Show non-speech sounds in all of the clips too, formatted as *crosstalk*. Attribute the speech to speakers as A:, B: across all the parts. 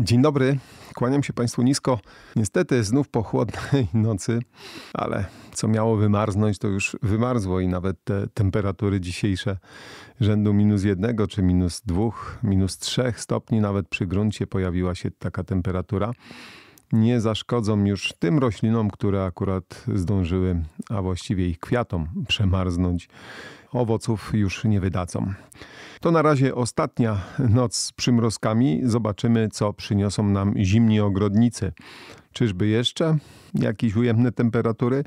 A: Dzień dobry, kłaniam się Państwu nisko. Niestety znów po chłodnej *laughs* nocy, ale co miało wymarznąć, to już wymarzło i nawet te temperatury dzisiejsze rzędu minus jednego, czy minus dwóch, minus trzech stopni, nawet przy gruncie pojawiła się taka temperatura nie zaszkodzą już tym roślinom, które akurat zdążyły, a właściwie ich kwiatom przemarznąć. Owoców już nie wydadzą. To na razie ostatnia noc z przymrozkami. Zobaczymy, co przyniosą nam zimni ogrodnicy. Czyżby jeszcze jakieś ujemne temperatury?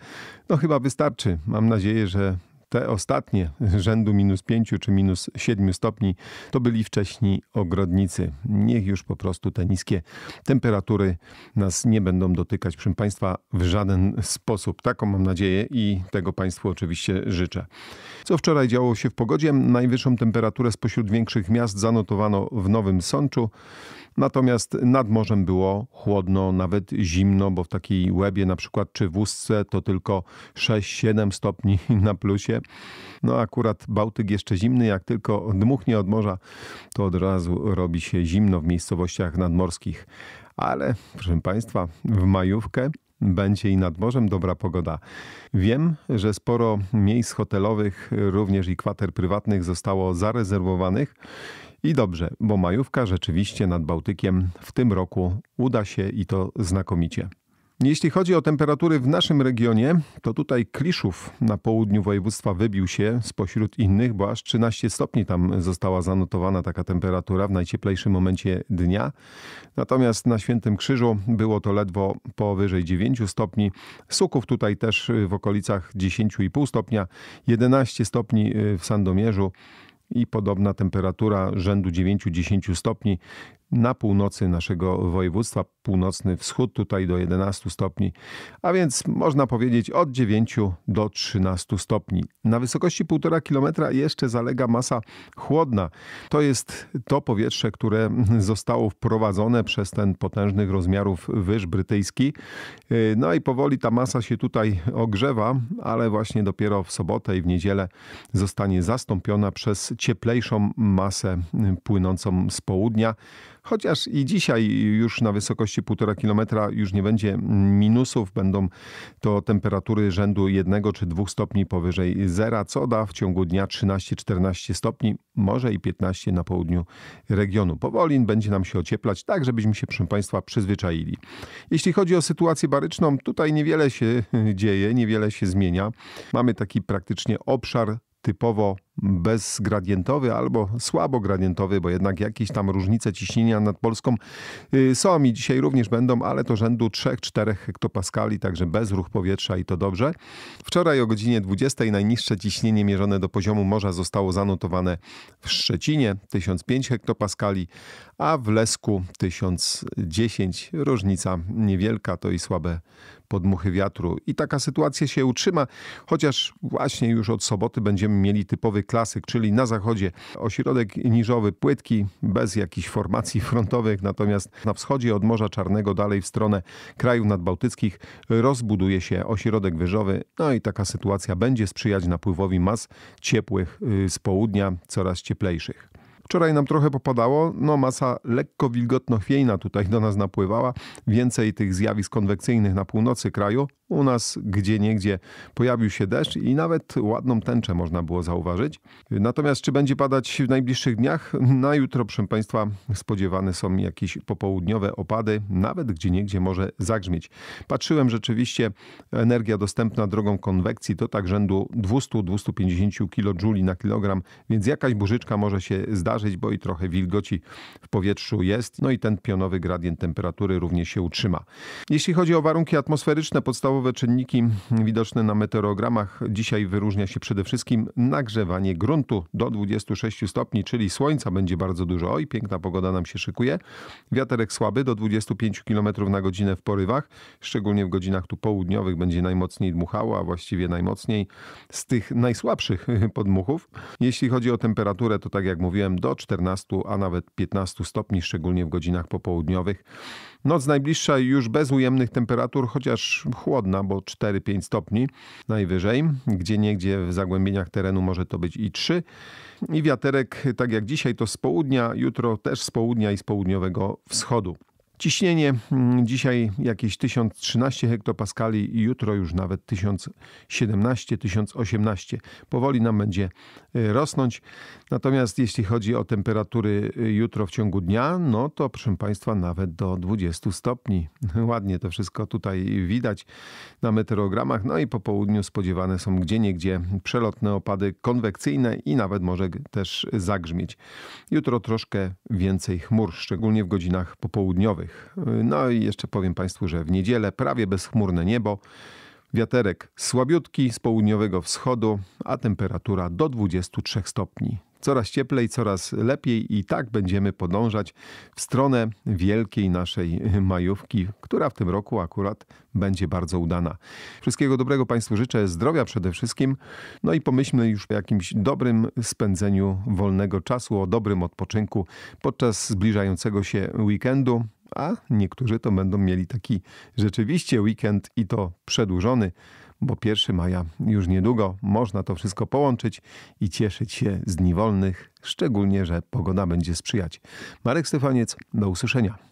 A: No chyba wystarczy. Mam nadzieję, że te ostatnie rzędu minus 5 czy minus 7 stopni to byli wcześniej ogrodnicy. Niech już po prostu te niskie temperatury nas nie będą dotykać, proszę Państwa, w żaden sposób. Taką mam nadzieję i tego Państwu oczywiście życzę. Co wczoraj działo się w pogodzie? Najwyższą temperaturę spośród większych miast zanotowano w Nowym Sączu. Natomiast nad morzem było chłodno, nawet zimno, bo w takiej łebie na przykład czy w Ustce to tylko 6-7 stopni *laughs* na plusie. No akurat Bałtyk jeszcze zimny, jak tylko dmuchnie od morza, to od razu robi się zimno w miejscowościach nadmorskich. Ale proszę Państwa, w majówkę będzie i nad morzem dobra pogoda. Wiem, że sporo miejsc hotelowych, również i kwater prywatnych zostało zarezerwowanych i dobrze, bo majówka rzeczywiście nad Bałtykiem w tym roku uda się i to znakomicie. Jeśli chodzi o temperatury w naszym regionie, to tutaj Kliszów na południu województwa wybił się spośród innych, bo aż 13 stopni tam została zanotowana taka temperatura w najcieplejszym momencie dnia. Natomiast na Świętym Krzyżu było to ledwo powyżej 9 stopni. Suków tutaj też w okolicach 10,5 stopnia, 11 stopni w Sandomierzu i podobna temperatura rzędu 9-10 stopni na północy naszego województwa, północny wschód tutaj do 11 stopni, a więc można powiedzieć od 9 do 13 stopni. Na wysokości 1,5 km jeszcze zalega masa chłodna. To jest to powietrze, które zostało wprowadzone przez ten potężnych rozmiarów wyż brytyjski. No i powoli ta masa się tutaj ogrzewa, ale właśnie dopiero w sobotę i w niedzielę zostanie zastąpiona przez cieplejszą masę płynącą z południa. Chociaż i dzisiaj już na wysokości 1,5 kilometra już nie będzie minusów, będą to temperatury rzędu 1 czy 2 stopni powyżej zera, co da w ciągu dnia 13-14 stopni, może i 15 na południu regionu. Powoli będzie nam się ocieplać, tak żebyśmy się, proszę Państwa, przyzwyczaili. Jeśli chodzi o sytuację baryczną, tutaj niewiele się *laughs* dzieje, niewiele się zmienia. Mamy taki praktycznie obszar typowo bezgradientowy albo słabo gradientowy, bo jednak jakieś tam różnice ciśnienia nad Polską y, są i dzisiaj również będą, ale to rzędu 3-4 hektopaskali, także bez ruch powietrza i to dobrze. Wczoraj o godzinie 20 najniższe ciśnienie mierzone do poziomu morza zostało zanotowane w Szczecinie 1005 hektopaskali, a w Lesku 1010. Różnica niewielka, to i słabe podmuchy wiatru. I taka sytuacja się utrzyma, chociaż właśnie już od soboty będziemy mieli typowy klasyk, czyli na zachodzie ośrodek niżowy płytki, bez jakichś formacji *laughs* frontowych, natomiast na wschodzie od Morza Czarnego dalej w stronę krajów nadbałtyckich rozbuduje się ośrodek wyżowy. No i taka sytuacja będzie sprzyjać napływowi mas ciepłych y, z południa, coraz cieplejszych. Wczoraj nam trochę popadało, no masa lekko wilgotno-chwiejna tutaj do nas napływała. Więcej tych zjawisk konwekcyjnych na północy kraju. U nas gdzie niegdzie pojawił się deszcz i nawet ładną tęczę można było zauważyć. Natomiast czy będzie padać w najbliższych dniach? Na jutro, proszę Państwa, spodziewane są jakieś popołudniowe opady, nawet gdzie niegdzie może zagrzmieć. Patrzyłem rzeczywiście, energia dostępna drogą konwekcji to tak rzędu 200-250 kJ na kilogram, więc jakaś burzyczka może się zdarzyć zdarzyć, bo i trochę wilgoci w powietrzu jest, no i ten pionowy gradient temperatury również się utrzyma. Jeśli chodzi o warunki atmosferyczne, podstawowe czynniki widoczne na meteorogramach dzisiaj wyróżnia się przede wszystkim nagrzewanie gruntu do 26 stopni, czyli słońca będzie bardzo dużo i piękna pogoda nam się szykuje. Wiaterek słaby do 25 km na godzinę w porywach, szczególnie w godzinach tu południowych będzie najmocniej dmuchało, a właściwie najmocniej z tych najsłabszych *laughs* podmuchów. Jeśli chodzi o temperaturę, to tak jak mówiłem, do do 14, a nawet 15 stopni, szczególnie w godzinach popołudniowych. Noc najbliższa już bez ujemnych temperatur, chociaż chłodna, bo 4-5 stopni najwyżej. Gdzie niegdzie w zagłębieniach terenu może to być i 3. I wiaterek, tak jak dzisiaj, to z południa, jutro też z południa i z południowego wschodu. Ciśnienie mm, dzisiaj jakieś 1013 hektopaskali i jutro już nawet 1017, 1018. Powoli nam będzie y, rosnąć. Natomiast jeśli chodzi o temperatury y, jutro w ciągu dnia, no to proszę Państwa nawet do 20 stopni. *laughs* Ładnie to wszystko tutaj widać na meteorogramach. No i po południu spodziewane są gdzieniegdzie przelotne opady konwekcyjne i nawet może też zagrzmieć. Jutro troszkę więcej chmur, szczególnie w godzinach popołudniowych. No i jeszcze powiem Państwu, że w niedzielę prawie bezchmurne niebo, wiaterek słabiutki z południowego wschodu, a temperatura do 23 stopni. Coraz cieplej, coraz lepiej i tak będziemy podążać w stronę wielkiej naszej majówki, która w tym roku akurat będzie bardzo udana. Wszystkiego dobrego Państwu życzę, zdrowia przede wszystkim. No i pomyślmy już o jakimś dobrym spędzeniu wolnego czasu, o dobrym odpoczynku podczas zbliżającego się weekendu a niektórzy to będą mieli taki rzeczywiście weekend i to przedłużony, bo 1 maja już niedługo można to wszystko połączyć i cieszyć się z dni wolnych, szczególnie, że pogoda będzie sprzyjać. Marek Stefaniec, do usłyszenia.